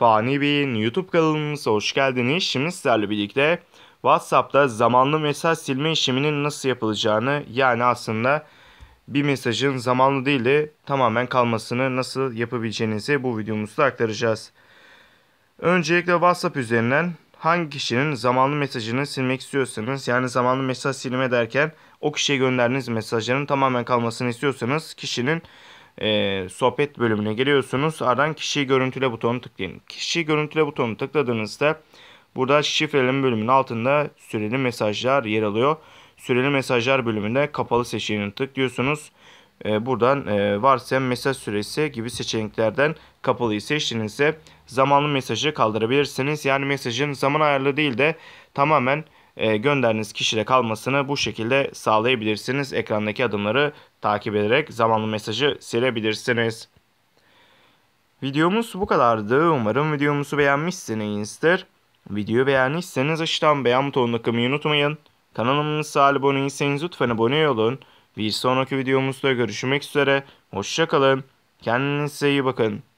Fani Bey'in YouTube kanalımıza hoş geldiniz. Şimdi sizlerle birlikte WhatsApp'ta zamanlı mesaj silme işleminin nasıl yapılacağını yani aslında bir mesajın zamanlı değil de tamamen kalmasını nasıl yapabileceğinizi bu videomuzda aktaracağız. Öncelikle WhatsApp üzerinden hangi kişinin zamanlı mesajını silmek istiyorsanız yani zamanlı mesaj silme derken o kişiye gönderdiğiniz mesajların tamamen kalmasını istiyorsanız kişinin e, sohbet bölümüne geliyorsunuz. Ardından kişiyi görüntüle butonu tıklayın. Kişi görüntüle butonu tıkladığınızda burada şifreleme bölümünün altında süreli mesajlar yer alıyor. Süreli mesajlar bölümünde kapalı seçeneğini tıklıyorsunuz. E, buradan e, varsa mesaj süresi gibi seçeneklerden kapalıyı seçtiğinizde zamanlı mesajı kaldırabilirsiniz. Yani mesajın zaman ayarlı değil de tamamen ee, gönderdiğiniz kişide kalmasını bu şekilde sağlayabilirsiniz. Ekrandaki adımları takip ederek zamanlı mesajı silebilirsiniz. Videomuz bu kadardı. Umarım videomuzu beğenmişsinizdir. Videoyu beğendiyseniz aşağıdan beğen butonuna kımayı unutmayın. Kanalımıza abone değilseniz lütfen abone olun. Bir sonraki videomuzda görüşmek üzere. Hoşçakalın. Kendinize iyi bakın.